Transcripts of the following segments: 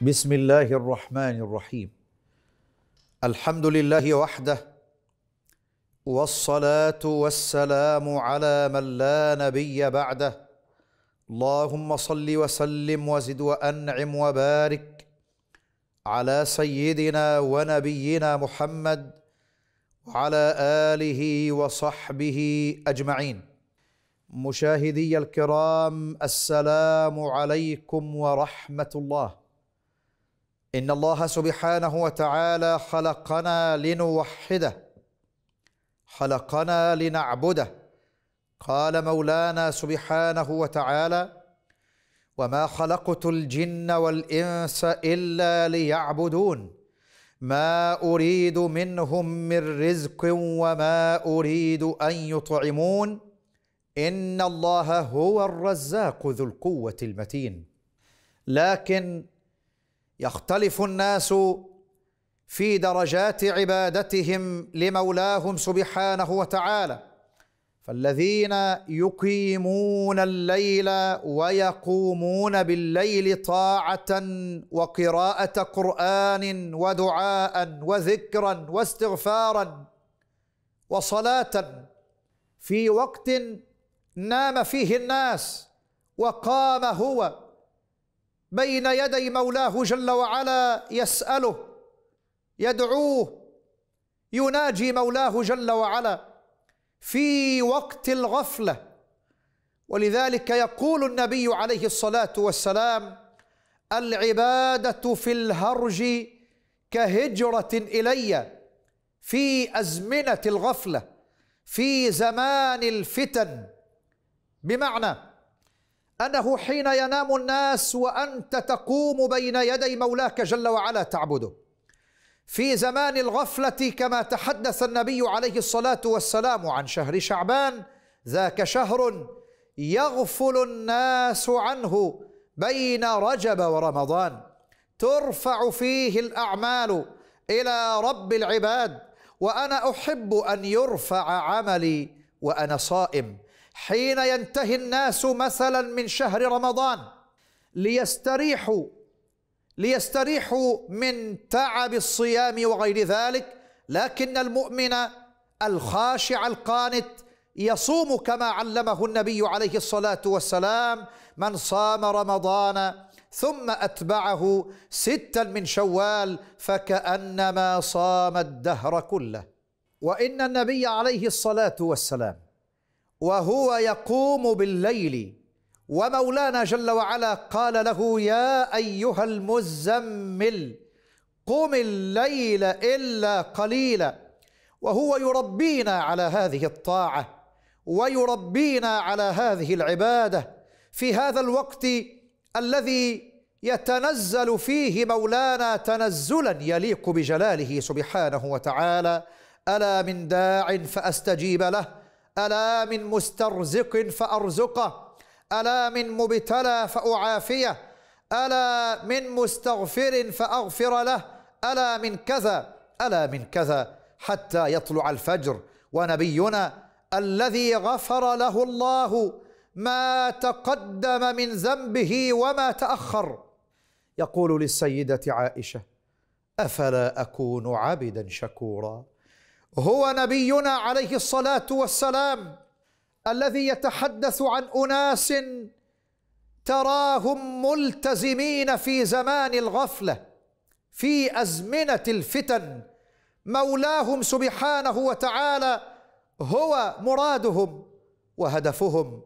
بسم الله الرحمن الرحيم الحمد لله وحده والصلاه والسلام على من لا نبي بعده اللهم صل وسلم وزد وانعم وبارك على سيدنا ونبينا محمد وعلى اله وصحبه اجمعين مشاهدي الكرام السلام عليكم ورحمه الله إن الله سبحانه وتعالى خلقنا لنوحده خلقنا لنعبده قال مولانا سبحانه وتعالى وما خلقت الجن والإنس إلا ليعبدون ما أريد منهم من رزق وما أريد أن يطعمون إن الله هو الرزاق ذو القوة المتين لكن يختلف الناس في درجات عبادتهم لمولاهم سبحانه وتعالى فالذين يقيمون الليل ويقومون بالليل طاعه وقراءه قران ودعاء وذكرا واستغفارا وصلاه في وقت نام فيه الناس وقام هو بين يدي مولاه جل وعلا يسأله يدعوه يناجي مولاه جل وعلا في وقت الغفله ولذلك يقول النبي عليه الصلاه والسلام العباده في الهرج كهجره الي في ازمنه الغفله في زمان الفتن بمعنى أنه حين ينام الناس وأنت تقوم بين يدي مولاك جل وعلا تعبده في زمان الغفلة كما تحدث النبي عليه الصلاة والسلام عن شهر شعبان ذاك شهر يغفل الناس عنه بين رجب ورمضان ترفع فيه الأعمال إلى رب العباد وأنا أحب أن يرفع عملي وأنا صائم حين ينتهي الناس مثلا من شهر رمضان ليستريحوا ليستريحوا من تعب الصيام وغير ذلك لكن المؤمن الخاشع القانت يصوم كما علمه النبي عليه الصلاه والسلام من صام رمضان ثم اتبعه ستا من شوال فكانما صام الدهر كله وان النبي عليه الصلاه والسلام وهو يقوم بالليل ومولانا جل وعلا قال له يا أيها المزمل قم الليل إلا قليلا وهو يربينا على هذه الطاعة ويربينا على هذه العبادة في هذا الوقت الذي يتنزل فيه مولانا تنزلا يليق بجلاله سبحانه وتعالى ألا من داع فأستجيب له ألا من مسترزق فأرزقه ألا من مبتلى فأعافيه ألا من مستغفر فأغفر له ألا من كذا ألا من كذا حتى يطلع الفجر ونبينا الذي غفر له الله ما تقدم من ذنبه وما تأخر يقول للسيدة عائشة أفلا أكون عبدا شكورا هو نبينا عليه الصلاه والسلام الذي يتحدث عن اناس تراهم ملتزمين في زمان الغفله في ازمنه الفتن مولاهم سبحانه وتعالى هو مرادهم وهدفهم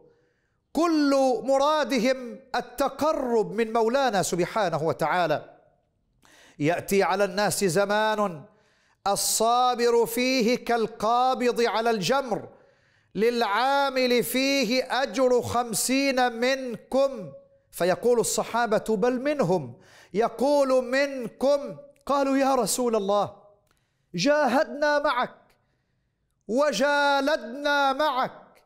كل مرادهم التقرب من مولانا سبحانه وتعالى ياتي على الناس زمان الصابر فيه كالقابض على الجمر للعامل فيه أجر خمسين منكم فيقول الصحابة بل منهم يقول منكم قالوا يا رسول الله جاهدنا معك وجالدنا معك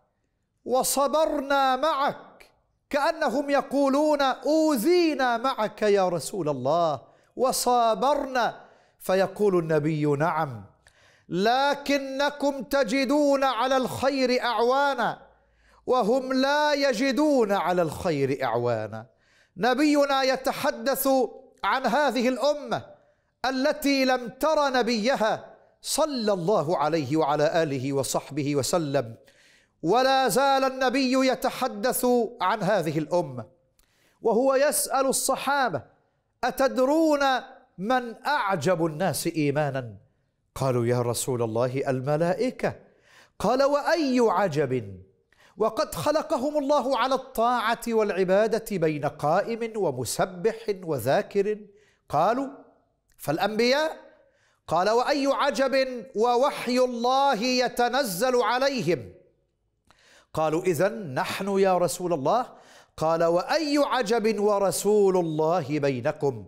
وصبرنا معك كأنهم يقولون أوذينا معك يا رسول الله وصابرنا فيقول النبي نعم لكنكم تجدون على الخير اعوانا وهم لا يجدون على الخير اعوانا نبينا يتحدث عن هذه الامه التي لم تر نبيها صلى الله عليه وعلى اله وصحبه وسلم ولا زال النبي يتحدث عن هذه الامه وهو يسال الصحابه اتدرون من اعجب الناس ايمانا قالوا يا رسول الله الملائكه قال واي عجب وقد خلقهم الله على الطاعه والعباده بين قائم ومسبح وذاكر قالوا فالانبياء قال واي عجب ووحي الله يتنزل عليهم قالوا اذا نحن يا رسول الله قال واي عجب ورسول الله بينكم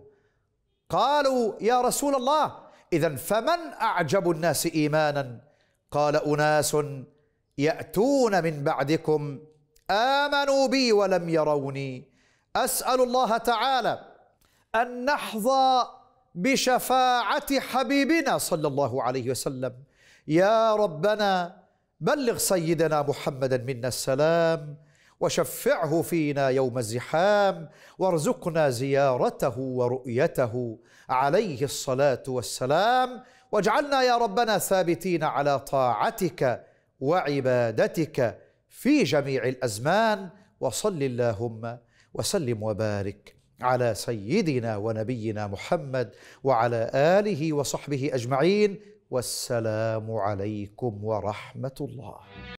قالوا يا رسول الله إذا فمن أعجب الناس إيمانا قال أناس يأتون من بعدكم آمنوا بي ولم يروني أسأل الله تعالى أن نحظى بشفاعة حبيبنا صلى الله عليه وسلم يا ربنا بلغ سيدنا محمدا منا السلام وشفعه فينا يوم الزحام وارزقنا زيارته ورؤيته عليه الصلاه والسلام واجعلنا يا ربنا ثابتين على طاعتك وعبادتك في جميع الازمان وصل اللهم وسلم وبارك على سيدنا ونبينا محمد وعلى اله وصحبه اجمعين والسلام عليكم ورحمه الله